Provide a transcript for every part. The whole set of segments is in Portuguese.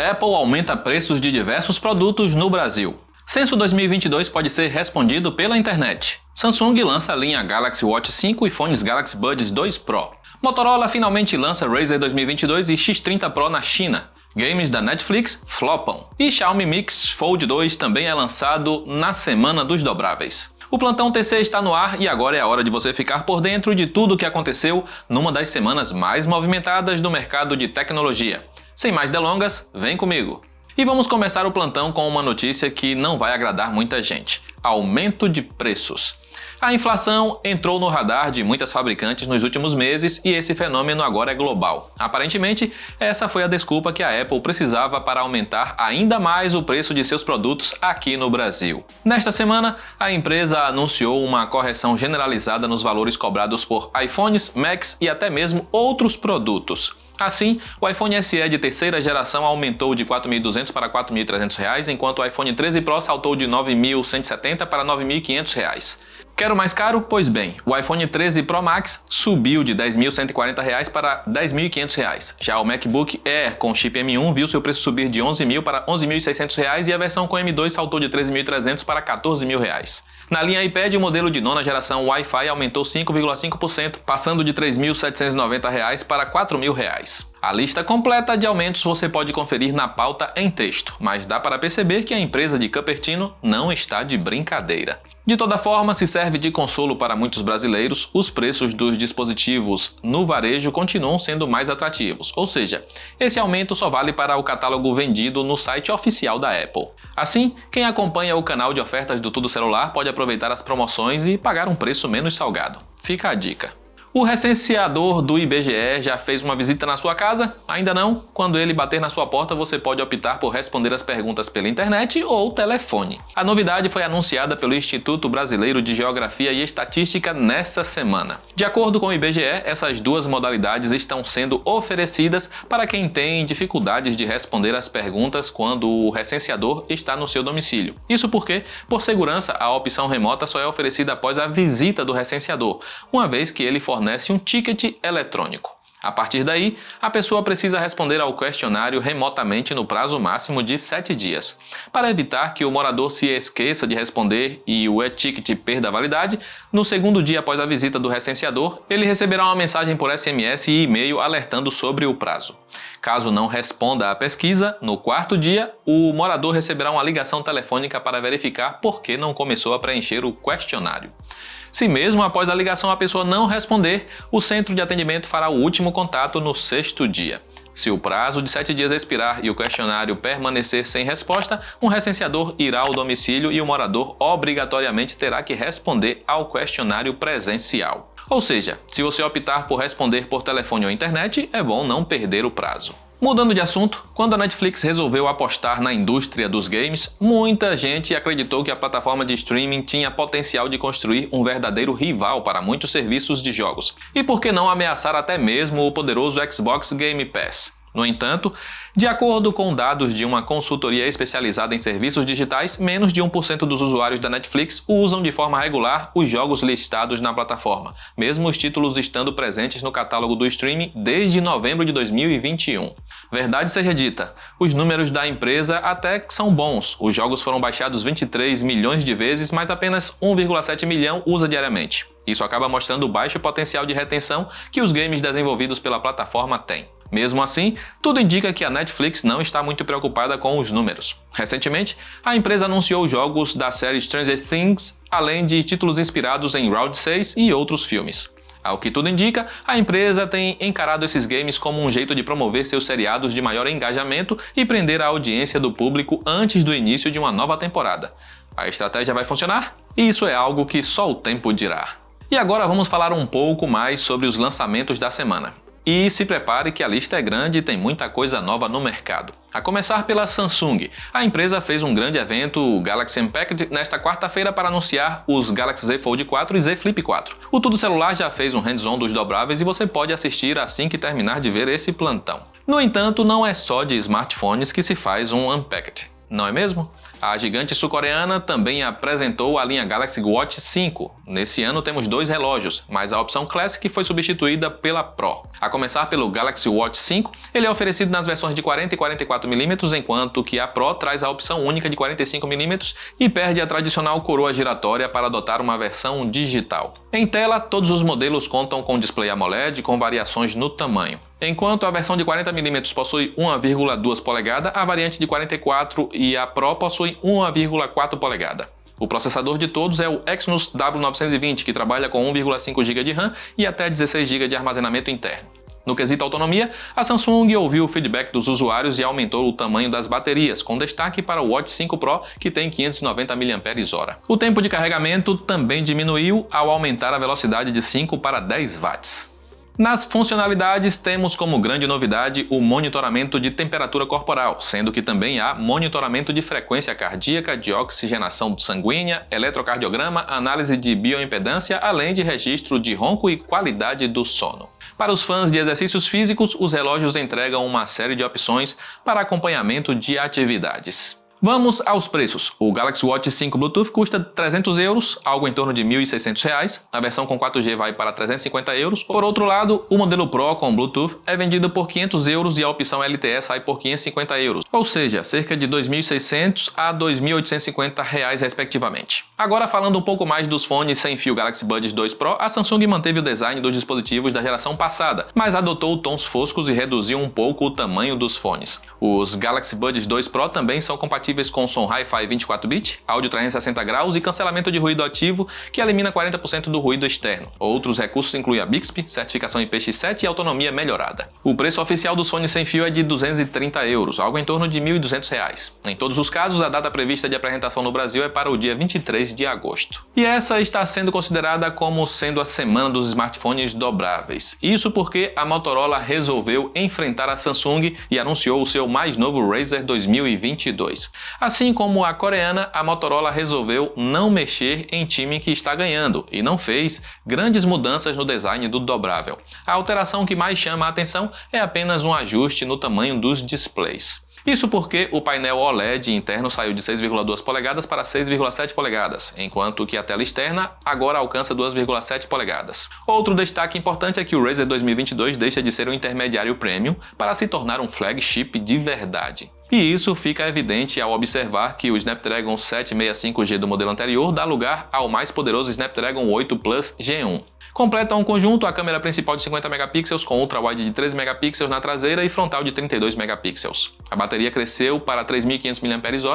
Apple aumenta preços de diversos produtos no Brasil. Censo 2022 pode ser respondido pela internet. Samsung lança a linha Galaxy Watch 5 e fones Galaxy Buds 2 Pro. Motorola finalmente lança Razer 2022 e X30 Pro na China. Games da Netflix flopam. E Xiaomi Mix Fold 2 também é lançado na semana dos dobráveis. O Plantão TC está no ar e agora é a hora de você ficar por dentro de tudo o que aconteceu numa das semanas mais movimentadas do mercado de tecnologia. Sem mais delongas, vem comigo! E vamos começar o plantão com uma notícia que não vai agradar muita gente: aumento de preços. A inflação entrou no radar de muitas fabricantes nos últimos meses e esse fenômeno agora é global. Aparentemente, essa foi a desculpa que a Apple precisava para aumentar ainda mais o preço de seus produtos aqui no Brasil. Nesta semana, a empresa anunciou uma correção generalizada nos valores cobrados por iPhones, Macs e até mesmo outros produtos. Assim, o iPhone SE de terceira geração aumentou de R$ 4.200 para R$ 4.300, enquanto o iPhone 13 Pro saltou de R$ 9.170 para R$ 9.500. Quero mais caro? Pois bem, o iPhone 13 Pro Max subiu de R$ 10.140 para R$ 10.500. Já o MacBook Air com chip M1 viu seu preço subir de R$ 11.000 para R$ 11.600 e a versão com M2 saltou de R$ 13.300 para R$ 14.000. Na linha iPad, o modelo de nona geração Wi-Fi aumentou 5,5%, passando de R$ 3.790 para R$ 4.000. A lista completa de aumentos você pode conferir na pauta em texto, mas dá para perceber que a empresa de Cupertino não está de brincadeira. De toda forma, se serve de consolo para muitos brasileiros, os preços dos dispositivos no varejo continuam sendo mais atrativos, ou seja, esse aumento só vale para o catálogo vendido no site oficial da Apple. Assim, quem acompanha o canal de ofertas do Tudo Celular pode aproveitar as promoções e pagar um preço menos salgado. Fica a dica. O recenseador do IBGE já fez uma visita na sua casa? Ainda não? Quando ele bater na sua porta, você pode optar por responder as perguntas pela internet ou telefone. A novidade foi anunciada pelo Instituto Brasileiro de Geografia e Estatística nessa semana. De acordo com o IBGE, essas duas modalidades estão sendo oferecidas para quem tem dificuldades de responder as perguntas quando o recenseador está no seu domicílio. Isso porque, por segurança, a opção remota só é oferecida após a visita do recenseador, uma vez que ele for fornece um ticket eletrônico. A partir daí, a pessoa precisa responder ao questionário remotamente no prazo máximo de 7 dias. Para evitar que o morador se esqueça de responder e o etiquete perda a validade, no segundo dia após a visita do recenseador, ele receberá uma mensagem por SMS e e-mail alertando sobre o prazo. Caso não responda à pesquisa, no quarto dia, o morador receberá uma ligação telefônica para verificar por que não começou a preencher o questionário. Se mesmo após a ligação a pessoa não responder, o centro de atendimento fará o último contato no sexto dia. Se o prazo de sete dias expirar e o questionário permanecer sem resposta, um recenseador irá ao domicílio e o morador obrigatoriamente terá que responder ao questionário presencial. Ou seja, se você optar por responder por telefone ou internet, é bom não perder o prazo. Mudando de assunto, quando a Netflix resolveu apostar na indústria dos games, muita gente acreditou que a plataforma de streaming tinha potencial de construir um verdadeiro rival para muitos serviços de jogos. E por que não ameaçar até mesmo o poderoso Xbox Game Pass? No entanto, de acordo com dados de uma consultoria especializada em serviços digitais, menos de 1% dos usuários da Netflix usam de forma regular os jogos listados na plataforma, mesmo os títulos estando presentes no catálogo do streaming desde novembro de 2021. Verdade seja dita, os números da empresa até que são bons. Os jogos foram baixados 23 milhões de vezes, mas apenas 1,7 milhão usa diariamente. Isso acaba mostrando o baixo potencial de retenção que os games desenvolvidos pela plataforma têm. Mesmo assim, tudo indica que a Netflix não está muito preocupada com os números. Recentemente, a empresa anunciou jogos da série Stranger Things, além de títulos inspirados em Round 6 e outros filmes. Ao que tudo indica, a empresa tem encarado esses games como um jeito de promover seus seriados de maior engajamento e prender a audiência do público antes do início de uma nova temporada. A estratégia vai funcionar? E isso é algo que só o tempo dirá. E agora vamos falar um pouco mais sobre os lançamentos da semana. E se prepare que a lista é grande e tem muita coisa nova no mercado. A começar pela Samsung. A empresa fez um grande evento, o Galaxy Unpacked, nesta quarta-feira para anunciar os Galaxy Z Fold 4 e Z Flip 4. O Tudo Celular já fez um hands-on dos dobráveis e você pode assistir assim que terminar de ver esse plantão. No entanto, não é só de smartphones que se faz um Unpacked, não é mesmo? A gigante sul-coreana também apresentou a linha Galaxy Watch 5. Nesse ano temos dois relógios, mas a opção Classic foi substituída pela Pro. A começar pelo Galaxy Watch 5, ele é oferecido nas versões de 40 e 44mm, enquanto que a Pro traz a opção única de 45mm e perde a tradicional coroa giratória para adotar uma versão digital. Em tela, todos os modelos contam com display AMOLED com variações no tamanho. Enquanto a versão de 40mm possui 1,2 polegada, a variante de 44 e a Pro possuem 1,4 polegada. O processador de todos é o Exynos W920, que trabalha com 1,5 GB de RAM e até 16 GB de armazenamento interno. No quesito autonomia, a Samsung ouviu o feedback dos usuários e aumentou o tamanho das baterias, com destaque para o Watch 5 Pro, que tem 590 mAh. O tempo de carregamento também diminuiu ao aumentar a velocidade de 5 para 10 watts. Nas funcionalidades, temos como grande novidade o monitoramento de temperatura corporal, sendo que também há monitoramento de frequência cardíaca, de oxigenação sanguínea, eletrocardiograma, análise de bioimpedância, além de registro de ronco e qualidade do sono. Para os fãs de exercícios físicos, os relógios entregam uma série de opções para acompanhamento de atividades. Vamos aos preços. O Galaxy Watch 5 Bluetooth custa 300 euros, algo em torno de 1.600 reais. A versão com 4G vai para 350 euros. Por outro lado, o modelo Pro com Bluetooth é vendido por 500 euros e a opção LTE sai por 550 euros, ou seja, cerca de 2.600 a 2.850 reais respectivamente. Agora falando um pouco mais dos fones sem fio Galaxy Buds 2 Pro, a Samsung manteve o design dos dispositivos da geração passada, mas adotou tons foscos e reduziu um pouco o tamanho dos fones. Os Galaxy Buds 2 Pro também são compatíveis compatíveis com som Hi-Fi 24-bit, áudio 360 graus e cancelamento de ruído ativo, que elimina 40% do ruído externo. Outros recursos incluem a Bixby, certificação IPX7 e autonomia melhorada. O preço oficial dos fones sem fio é de 230 euros, algo em torno de 1.200 reais. Em todos os casos, a data prevista de apresentação no Brasil é para o dia 23 de agosto. E essa está sendo considerada como sendo a semana dos smartphones dobráveis. Isso porque a Motorola resolveu enfrentar a Samsung e anunciou o seu mais novo Razer 2022. Assim como a coreana, a Motorola resolveu não mexer em time que está ganhando e não fez grandes mudanças no design do dobrável. A alteração que mais chama a atenção é apenas um ajuste no tamanho dos displays. Isso porque o painel OLED interno saiu de 6,2 polegadas para 6,7 polegadas, enquanto que a tela externa agora alcança 2,7 polegadas. Outro destaque importante é que o Razer 2022 deixa de ser um intermediário premium para se tornar um flagship de verdade. E isso fica evidente ao observar que o Snapdragon 765G do modelo anterior dá lugar ao mais poderoso Snapdragon 8 Plus G1 completam um conjunto a câmera principal de 50 megapixels com ultra-wide de 13 megapixels na traseira e frontal de 32 megapixels. A bateria cresceu para 3.500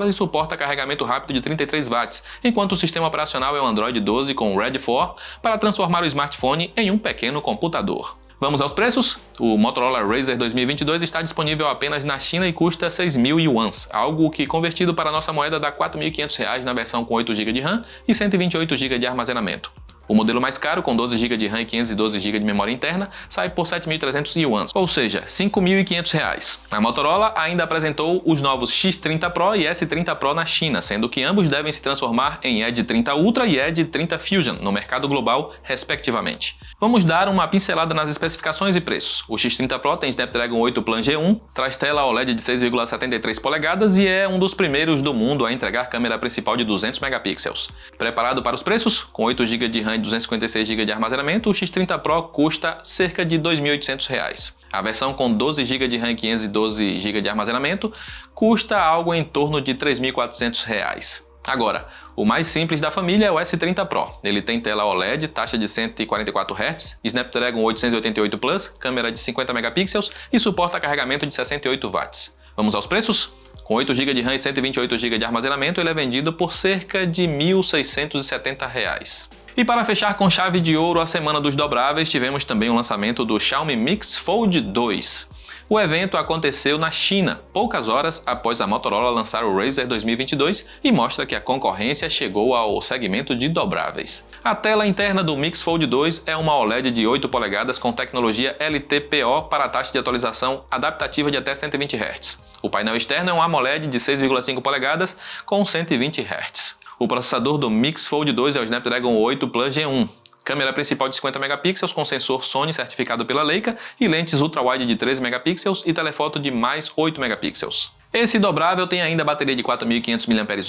mAh e suporta carregamento rápido de 33 watts, enquanto o sistema operacional é o Android 12 com Red 4 para transformar o smartphone em um pequeno computador. Vamos aos preços? O Motorola Razr 2022 está disponível apenas na China e custa 6.000 yuans, algo que convertido para nossa moeda dá R$ 4.500 na versão com 8 GB de RAM e 128 GB de armazenamento. O modelo mais caro, com 12 GB de RAM e 512 GB de memória interna, sai por 7.300 yuan, ou seja, 5.500 reais. A Motorola ainda apresentou os novos X30 Pro e S30 Pro na China, sendo que ambos devem se transformar em Edge 30 Ultra e Edge 30 Fusion no mercado global, respectivamente. Vamos dar uma pincelada nas especificações e preços. O X30 Pro tem Snapdragon 8 Plan G1, traz tela OLED de 6,73 polegadas e é um dos primeiros do mundo a entregar câmera principal de 200 megapixels. Preparado para os preços? Com 8 GB de RAM 256 GB de armazenamento, o X30 Pro custa cerca de R$ 2.800. A versão com 12 GB de RAM e 512 GB de armazenamento custa algo em torno de R$ 3.400. Agora, o mais simples da família é o S30 Pro. Ele tem tela OLED, taxa de 144 Hz, Snapdragon 888 Plus, câmera de 50 megapixels e suporta carregamento de 68 watts. Vamos aos preços? Com 8 GB de RAM e 128 GB de armazenamento, ele é vendido por cerca de R$ 1.670. E para fechar com chave de ouro a semana dos dobráveis, tivemos também o lançamento do Xiaomi Mix Fold 2. O evento aconteceu na China, poucas horas após a Motorola lançar o Razer 2022 e mostra que a concorrência chegou ao segmento de dobráveis. A tela interna do Mix Fold 2 é uma OLED de 8 polegadas com tecnologia LTPO para a taxa de atualização adaptativa de até 120 Hz. O painel externo é um AMOLED de 6,5 polegadas com 120 Hz. O processador do Mix Fold 2 é o Snapdragon 8 Plus G1. Câmera principal de 50 megapixels com sensor Sony certificado pela Leica e lentes ultra-wide de 13 megapixels e telefoto de mais 8 megapixels. Esse dobrável tem ainda bateria de 4.500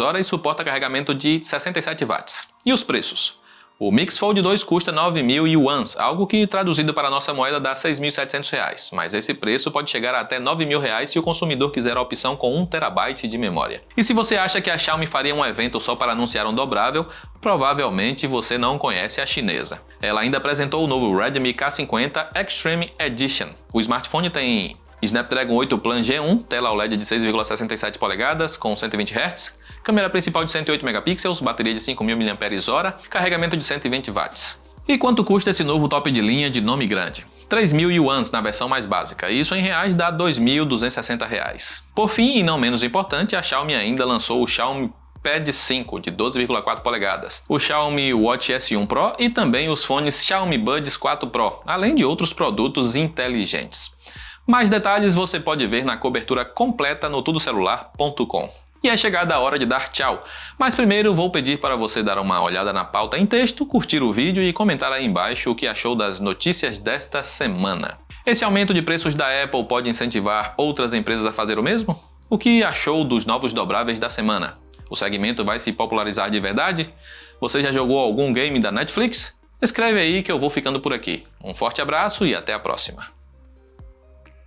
mAh e suporta carregamento de 67 watts. E os preços? O Mix Fold 2 custa 9.000 mil yuans, algo que traduzido para a nossa moeda dá 6.700 reais, mas esse preço pode chegar a até 9.000 reais se o consumidor quiser a opção com 1 terabyte de memória. E se você acha que a Xiaomi faria um evento só para anunciar um dobrável, provavelmente você não conhece a chinesa. Ela ainda apresentou o novo Redmi K50 Extreme Edition. O smartphone tem Snapdragon 8 Plan G1, tela OLED de 6,67 polegadas com 120 Hz, câmera principal de 108 megapixels, bateria de 5.000 mAh, carregamento de 120 watts. E quanto custa esse novo top de linha de nome grande? 3.000 mil yuans na versão mais básica, e isso em reais dá 2.260 reais. Por fim, e não menos importante, a Xiaomi ainda lançou o Xiaomi Pad 5 de 12,4 polegadas, o Xiaomi Watch S1 Pro e também os fones Xiaomi Buds 4 Pro, além de outros produtos inteligentes. Mais detalhes você pode ver na cobertura completa no tudocelular.com. E é chegada a hora de dar tchau. Mas primeiro vou pedir para você dar uma olhada na pauta em texto, curtir o vídeo e comentar aí embaixo o que achou das notícias desta semana. Esse aumento de preços da Apple pode incentivar outras empresas a fazer o mesmo? O que achou dos novos dobráveis da semana? O segmento vai se popularizar de verdade? Você já jogou algum game da Netflix? Escreve aí que eu vou ficando por aqui. Um forte abraço e até a próxima.